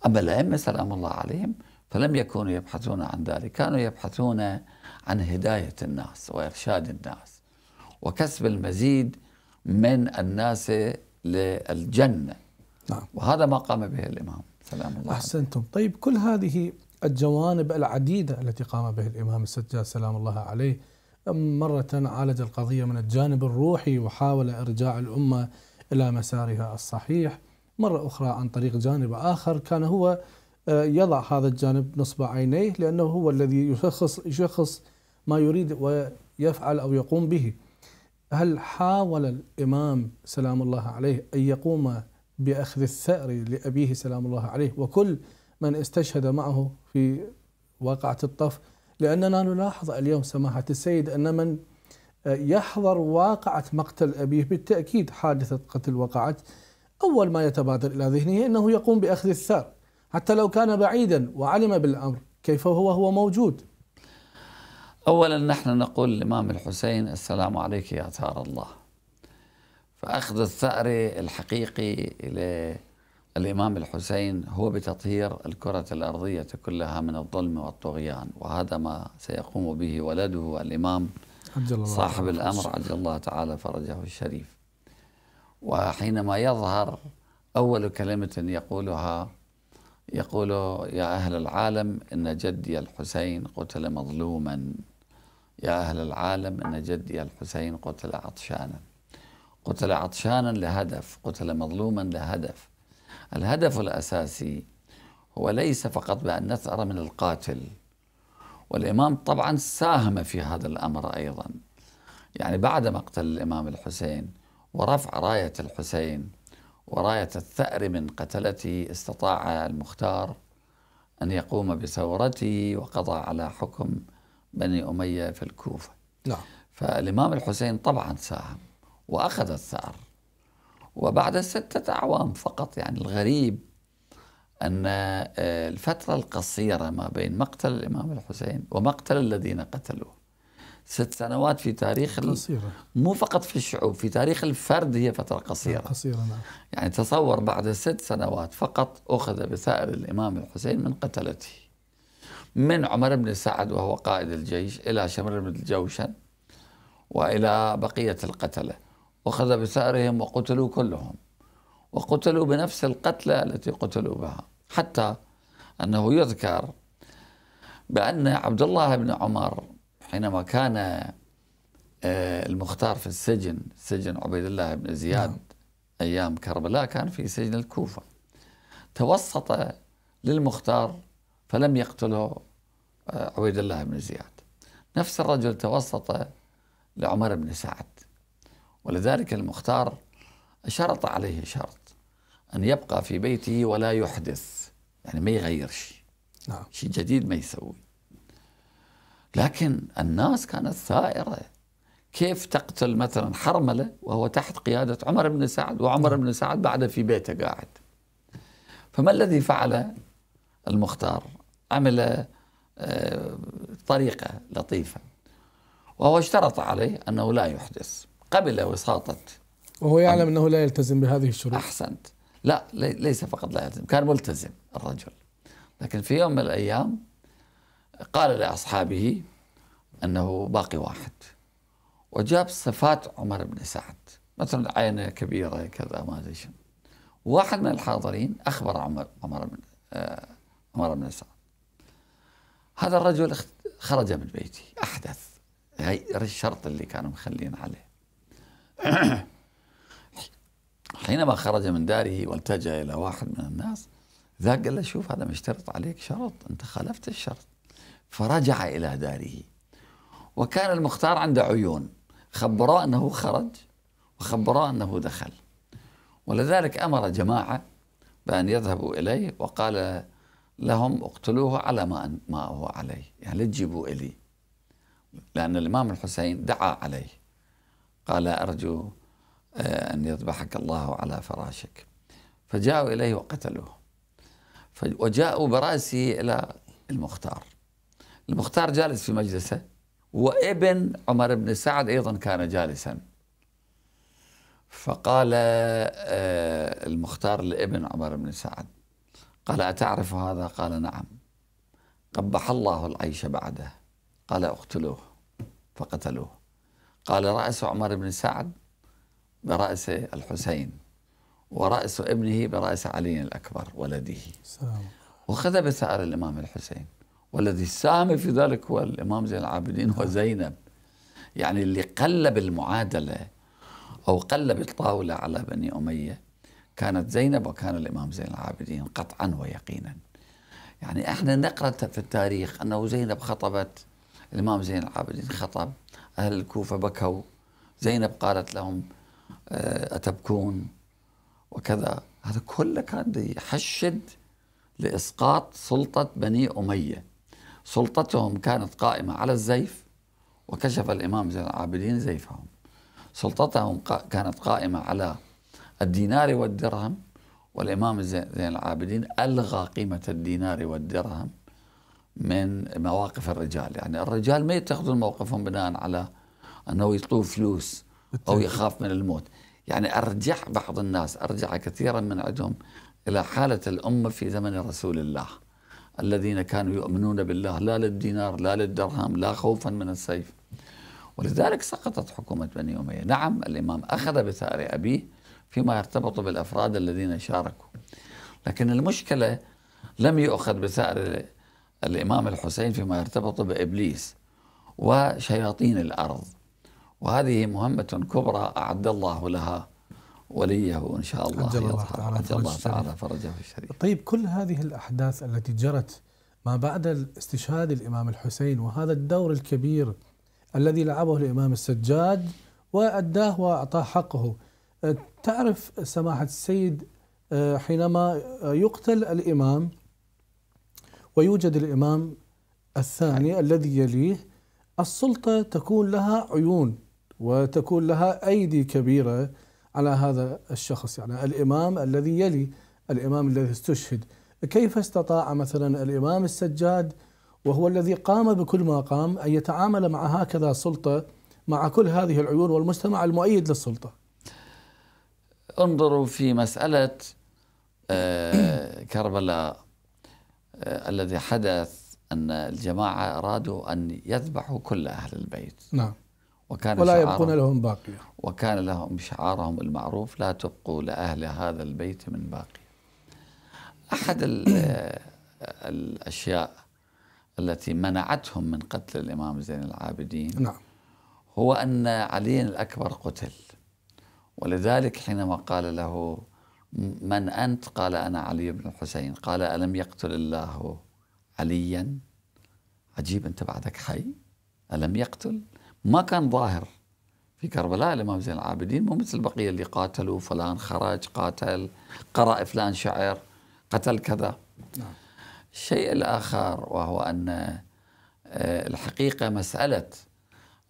B: أما الأئمة سلام الله عليهم فلم يكونوا يبحثون عن ذلك كانوا يبحثون عن هداية الناس وإرشاد الناس وكسب المزيد من الناس للجنة نعم. وهذا ما قام به الإمام سلام الله
A: أحسنتم عليه. طيب كل هذه الجوانب العديدة التي قام به الإمام السجاد سلام الله عليه مرة عالج القضية من الجانب الروحي وحاول إرجاع الأمة إلى مسارها الصحيح مرة أخرى عن طريق جانب آخر كان هو آه، يضع هذا الجانب نصب عينيه لأنه هو الذي يشخص, يشخص ما يريد ويفعل أو يقوم به هل حاول الإمام سلام الله عليه أن يقوم بأخذ الثأر لأبيه سلام الله عليه وكل من استشهد معه في واقعة الطف لأننا نلاحظ اليوم سماحة السيد أن من آه، يحضر واقعة مقتل أبيه بالتأكيد حادثة قتل وقعت أول ما يتبادر إلى ذهنه أنه يقوم بأخذ الثار حتى لو كان بعيدا وعلم بالأمر كيف هو هو موجود
B: أولا نحن نقول للإمام الحسين السلام عليك يا ثار الله فأخذ الثأر الحقيقي الإمام الحسين هو بتطهير الكرة الأرضية كلها من الظلم والطغيان وهذا ما سيقوم به ولده الإمام
A: الله صاحب الله الأمر عجل
B: الله تعالى فرجه الشريف وحينما يظهر أول كلمة يقولها يقول يا أهل العالم إن جدي الحسين قتل مظلوما يا أهل العالم إن جدي الحسين قتل عطشانا قتل عطشانا لهدف قتل مظلوما لهدف الهدف الأساسي هو ليس فقط بأن نثأر من القاتل والإمام طبعا ساهم في هذا الأمر أيضا يعني بعد مقتل الإمام الحسين ورفع راية الحسين وراية الثأر من قتلته استطاع المختار أن يقوم بثورته وقضى على حكم بني أمية في الكوفة نعم فالإمام الحسين طبعا ساهم وأخذ الثأر وبعد ستة أعوام فقط يعني الغريب أن آه، الفترة القصيرة ما بين مقتل الإمام الحسين ومقتل الذين قتلوه ست سنوات في تاريخ قصيرة مو فقط في الشعوب في تاريخ الفرد هي فترة قصيرة قصيرة نعم يعني تصور بعد ست سنوات فقط أخذ بثائر الإمام الحسين من قتلته من عمر بن سعد وهو قائد الجيش إلى شمر بن الجوشن وإلى بقية القتلة وخذ بثأرهم وقتلوا كلهم وقتلوا بنفس القتلى التي قتلوا بها حتى أنه يذكر بأن عبد الله بن عمر حينما كان آه، المختار في السجن سجن عبيد الله بن زياد نعم. أيام كربلاء كان في سجن الكوفة توسط للمختار فلم يقتله آه، عبيد الله بن زياد نفس الرجل توسط لعمر بن سعد ولذلك المختار شرط عليه شرط أن يبقى في بيته ولا يحدث يعني ما يغير شيء نعم. شيء جديد ما يسوي لكن الناس كانت ثائرة كيف تقتل مثلا حرملة وهو تحت قيادة عمر بن سعد وعمر نعم. بن سعد بعده في بيته قاعد فما الذي فعل المختار عمل آه، طريقة لطيفة وهو اشترط عليه أنه لا يحدث قبل وساطة وهو يعلم
A: أنه لا يلتزم بهذه الشروط أحسنت
B: لا ليس فقط لا يلتزم كان ملتزم الرجل لكن في يوم من الأيام قال لأصحابه أنه باقي واحد وجاب صفات عمر بن سعد مثلا عينه كبيرة كذا ما أدري شنو واحد من الحاضرين أخبر عمر عمر بن آه، عمر بن سعد هذا الرجل خرج من بيتي أحدث الشرط اللي كانوا مخلين عليه <coughs> حينما خرج من داره والتجأ إلى واحد من الناس ذاك قال له شوف هذا مشترط عليك شرط أنت خالفت الشرط فرجع إلى داره وكان المختار عنده عيون خبراه أنه خرج وخبراه أنه دخل ولذلك أمر جماعة بأن يذهبوا إليه وقال لهم اقتلوه على ما ما هو عليه يعني لا تجيبوا إلي لأن الإمام الحسين دعا عليه قال أرجو آه، أن يذبحك الله على فراشك فجاءوا إليه وقتلوه وجاءوا برأسه إلى المختار المختار جالس في مجلسه وابن عمر بن سعد أيضا كان جالسا فقال آه، المختار لابن عمر بن سعد قال أتعرف هذا قال نعم قبح الله العيش بعده قال اقتلوه فقتلوه قال رأس عمر بن سعد برأس الحسين ورأس ابنه برأس علي الأكبر ولده سلام. وخذ بثأر الإمام الحسين والذي ساهم في ذلك هو الإمام زين العابدين نعم. وزينب يعني اللي قلب المعادلة أو قلب الطاولة على بني أمية كانت زينب وكان الإمام زين العابدين قطعا ويقينا يعني احنا نقرأ في التاريخ أنه زينب خطبت الإمام زين العابدين خطب أهل الكوفة بكوا زينب قالت لهم آه، أتبكون وكذا هذا كله كان يحشد لإسقاط سلطة بني أمية سلطتهم كانت قائمة على الزيف وكشف الإمام زين العابدين زيفهم سلطتهم كانت قائمة على الدينار والدرهم والإمام زين العابدين ألغى قيمة الدينار والدرهم من مواقف الرجال يعني الرجال ما يتخذون موقفهم بناء على أنه يطلب فلوس أو يخاف من الموت يعني أرجع بعض الناس أرجع كثيرا من عندهم إلى حالة الأمة في زمن رسول الله الذين كانوا يؤمنون بالله لا للدينار لا للدرهم لا خوفا من السيف ولذلك سقطت حكومة بني أمية نعم الإمام أخذ بثأر أبيه فيما يرتبط بالأفراد الذين شاركوا لكن المشكلة لم يؤخذ بثأر الإمام الحسين فيما يرتبط بإبليس وشياطين الأرض وهذه مهمة كبرى أعد الله لها وليه إن شاء الله أجل الله تعالى, أجل الله تعالى فرجه الشريف
A: طيب كل هذه الأحداث التي جرت ما بعد استشهاد الإمام الحسين وهذا الدور الكبير الذي لعبه الإمام السجاد وأداه وأعطاه حقه تعرف سماحة السيد آه، حينما يقتل الإمام ويوجد الإمام الثاني الذي يليه السلطة تكون لها عيون وتكون لها أيدي كبيرة على هذا الشخص يعني الإمام الذي يلي الإمام الذي استشهد كيف استطاع مثلا الإمام السجاد وهو الذي قام بكل ما قام أن يتعامل مع هكذا سلطة مع كل هذه العيون والمجتمع المؤيد للسلطة
B: انظروا في مسألة آه، كربلاء آه، الذي حدث أن الجماعة أرادوا أن يذبحوا كل أهل البيت نعم وكان ولا يبقون لهم باقية وكان لهم شعارهم المعروف لا تبقوا لأهل هذا البيت من باقي أحد آه، الأشياء التي منعتهم من قتل الإمام زين العابدين نعم هو أن علي الأكبر قتل ولذلك حينما قال له من أنت قال أنا علي بن الحسين قال ألم يقتل الله عليا عجيب أنت بعدك حي ألم يقتل ما كان ظاهر في كربلاء الإمام زين العابدين مو مثل البقية اللي قاتلوا فلان خرج قاتل قرأ فلان شعر قتل كذا نعم. الشيء الآخر وهو أن آه، الحقيقة مسألة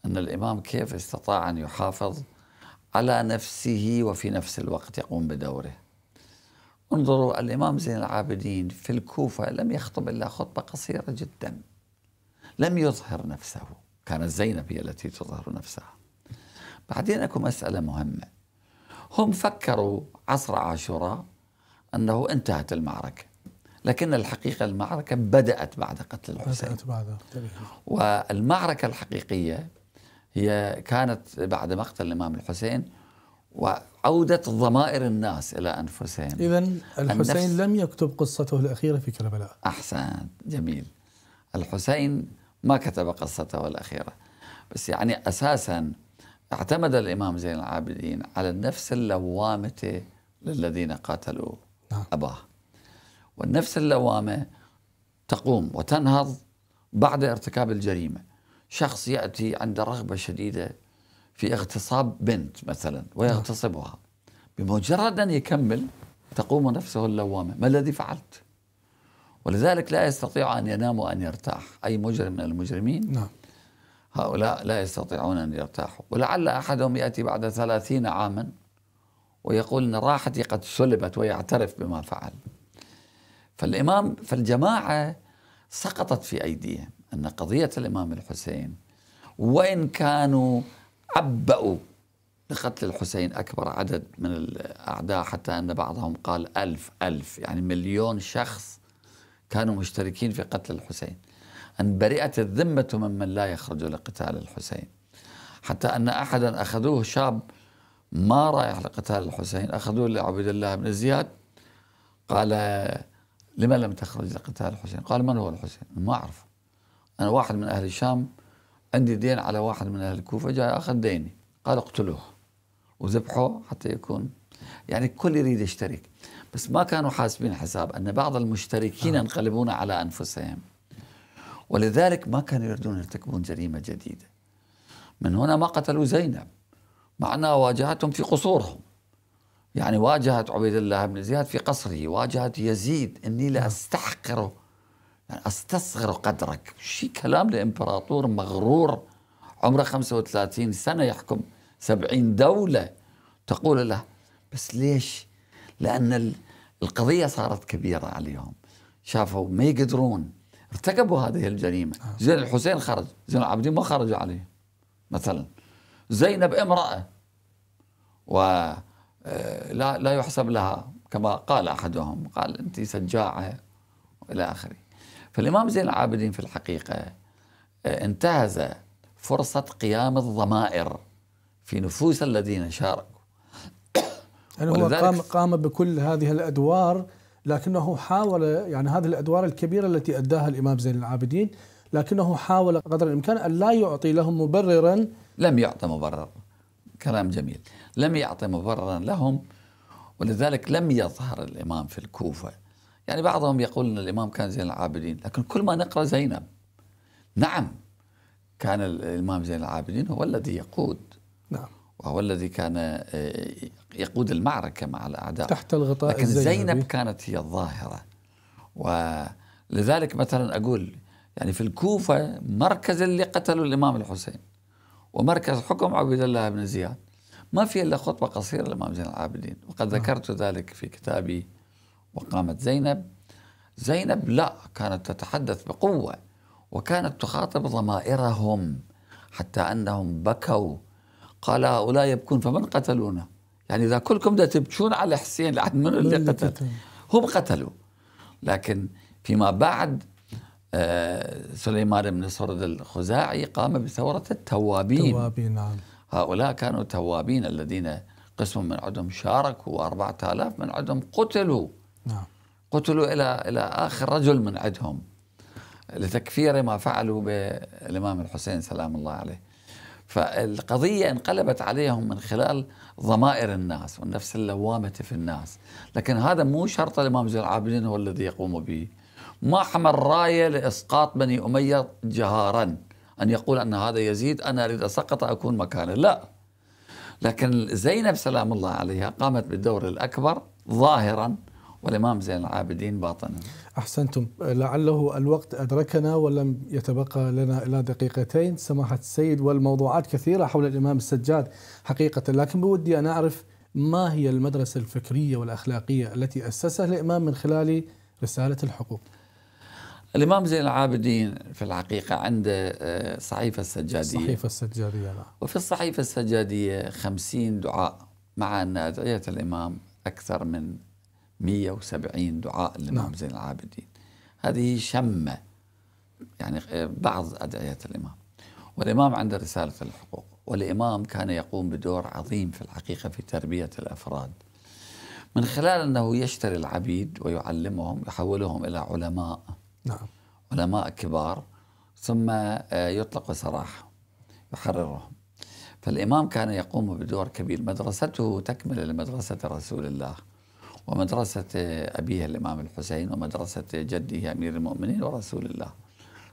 B: أن الإمام كيف استطاع أن يحافظ على نفسه وفي نفس الوقت يقوم بدوره انظروا الإمام زين العابدين في الكوفة لم يخطب إلا خطبة قصيرة جدا لم يظهر نفسه كانت زينب هي التي تظهر نفسها بعدين أكو مسألة مهمة هم فكروا عصر عاشوراء أنه انتهت المعركة لكن الحقيقة المعركة بدأت بعد قتل الحسين بدأت بعد والمعركة الحقيقية هي كانت بعد مقتل الإمام الحسين وعودة ضمائر الناس إلى أنفسهم إذا
A: الحسين لم يكتب قصته الأخيرة في كربلاء
B: أحسن جميل الحسين ما كتب قصته الأخيرة بس يعني أساسا اعتمد الإمام زين العابدين على النفس اللوامة للذين قاتلوا نعم. أباه والنفس اللوامة تقوم وتنهض بعد ارتكاب الجريمة شخص يأتي عند رغبة شديدة في اغتصاب بنت مثلا ويغتصبها بمجرد أن يكمل تقوم نفسه اللوامة ما الذي فعلت ولذلك لا يستطيع أن ينام وأن يرتاح أي مجرم من المجرمين نعم. هؤلاء لا يستطيعون أن يرتاحوا ولعل أحدهم يأتي بعد ثلاثين عاما ويقول أن راحتي قد سلبت ويعترف بما فعل فالإمام فالجماعة سقطت في أيديهم أن قضية الإمام الحسين وإن كانوا عبأوا لقتل الحسين أكبر عدد من الأعداء حتى أن بعضهم قال ألف ألف يعني مليون شخص كانوا مشتركين في قتل الحسين أن برئت الذمة ممن لا يخرج لقتال الحسين حتى أن أحدا أخذوه شاب ما رايح لقتال الحسين أخذوه لعبيد الله بن زياد قال لما لم تخرج لقتال الحسين قال من هو الحسين ما أعرف أنا واحد من أهل الشام عندي دين على واحد من أهل الكوفة جاء أخذ ديني قال اقتلوه وذبحه حتى يكون يعني الكل يريد يشترك بس ما كانوا حاسبين حساب أن بعض المشتركين آه. ينقلبون على أنفسهم ولذلك ما كانوا يريدون يرتكبون جريمة جديدة من هنا ما قتلوا زينب مع أنها واجهتهم في قصورهم يعني واجهت عبيد الله بن زياد في قصره واجهت يزيد إني آه. لا استحقره يعني استصغر قدرك شي كلام لامبراطور مغرور عمره 35 سنه يحكم 70 دوله تقول له بس ليش لان القضيه صارت كبيره عليهم شافوا ما يقدرون ارتكبوا هذه الجريمه آه. زين الحسين خرج زين العابدين ما خرجوا عليه مثلا زينب امراه و آه، لا لا يحسب لها كما قال احدهم قال انت سجاعه الى اخره فالإمام زين العابدين في الحقيقة آه، انتهز فرصة قيام الضمائر في نفوس الذين شاركوا
A: يعني هو قام, قام بكل هذه الأدوار لكنه حاول يعني هذه الأدوار الكبيرة التي أداها الإمام زين العابدين لكنه حاول قدر الإمكان أن لا يعطي
B: لهم مبررا لم يعطي مبرر كلام جميل لم يعطي مبررا لهم ولذلك لم يظهر الإمام في الكوفة يعني بعضهم يقول أن الإمام كان زين العابدين لكن كل ما نقرأ زينب نعم كان الإمام زين العابدين هو الذي يقود نعم وهو الذي كان آه، يقود المعركة مع الأعداء تحت الغطاء لكن زينب كانت هي الظاهرة ولذلك مثلا أقول يعني في الكوفة مركز اللي قتلوا الإمام الحسين ومركز حكم عبيد الله بن زياد ما في إلا خطبة قصيرة للإمام زين العابدين وقد نعم. ذكرت ذلك في كتابي وقامت زينب زينب لا كانت تتحدث بقوة وكانت تخاطب ضمائرهم حتى أنهم بكوا قال هؤلاء يبكون فمن قتلونا يعني إذا كلكم دا تبكون على حسين لعد من اللي قتل هم قتلوا لكن فيما بعد آه، سليمان بن سرد الخزاعي قام بثورة التوابين التوابين نعم هؤلاء كانوا توابين الذين قسم من عندهم شاركوا وأربعة آلاف من عندهم قتلوا نعم. قتلوا إلى إلى آخر رجل من عندهم لتكفير ما فعلوا بالإمام الحسين سلام الله عليه فالقضية انقلبت عليهم من خلال ضمائر الناس والنفس اللوامة في الناس لكن هذا مو شرط الإمام زين العابدين هو الذي يقوم به ما حمل راية لإسقاط بني أمية جهارا أن يقول أن هذا يزيد أنا أريد أسقط أكون مكانه لا لكن زينب سلام الله عليها قامت بالدور الأكبر ظاهرا والإمام زين العابدين باطنا
A: أحسنتم لعله الوقت أدركنا ولم يتبقى لنا إلا دقيقتين سماحة السيد والموضوعات كثيرة حول الإمام السجاد حقيقة لكن بودي أن أعرف ما هي المدرسة الفكرية والأخلاقية التي أسسها الإمام من خلال رسالة الحقوق
B: الإمام زين العابدين في الحقيقة عنده آه، صحيفة السجادية الصحيفة السجادية نعم. وفي الصحيفة السجادية خمسين دعاء مع أن أدعية الإمام أكثر من 170 دعاء للإمام نعم. زين العابدين هذه شمة يعني بعض أدعية الإمام والإمام عنده رسالة الحقوق والإمام كان يقوم بدور عظيم في الحقيقة في تربية الأفراد من خلال أنه يشتري العبيد ويعلمهم يحولهم إلى علماء نعم. علماء كبار ثم آه، يطلق سراح يحررهم فالإمام كان يقوم بدور كبير مدرسته تكمل لمدرسة رسول الله ومدرسة أبيه الإمام الحسين ومدرسة جده أمير المؤمنين ورسول الله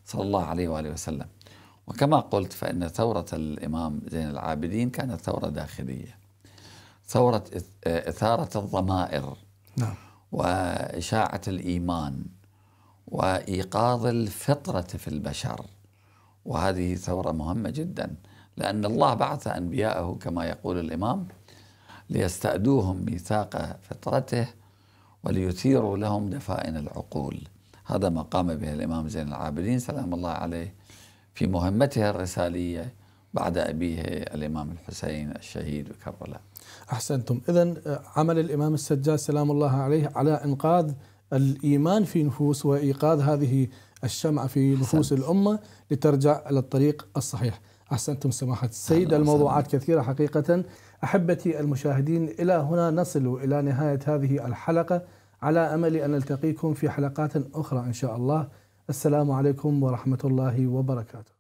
B: صلى الله عليه وآله وسلم وكما قلت فإن ثورة الإمام زين العابدين كانت ثورة داخلية ثورة آه، إثارة الضمائر نعم. وإشاعة الإيمان وإيقاظ الفطرة في البشر وهذه ثورة مهمة جدا لأن الله بعث أنبياءه كما يقول الإمام ليستأدوهم ميثاق فطرته وليثيروا لهم دفائن العقول هذا ما قام به الإمام زين العابدين سلام الله عليه في مهمته الرسالية بعد أبيه الإمام الحسين الشهيد بكربلاء
A: أحسنتم إذا آه، عمل الإمام السجاد سلام الله عليه على إنقاذ الإيمان في نفوس وإيقاظ هذه الشمعة في نفوس أحسنت. الأمة لترجع إلى الطريق الصحيح أحسنتم سماحة السيد الموضوعات كثيرة حقيقة احبتي المشاهدين الى هنا نصل الى نهايه هذه الحلقه على امل ان نلتقيكم في حلقات اخرى ان شاء الله السلام عليكم ورحمه الله وبركاته.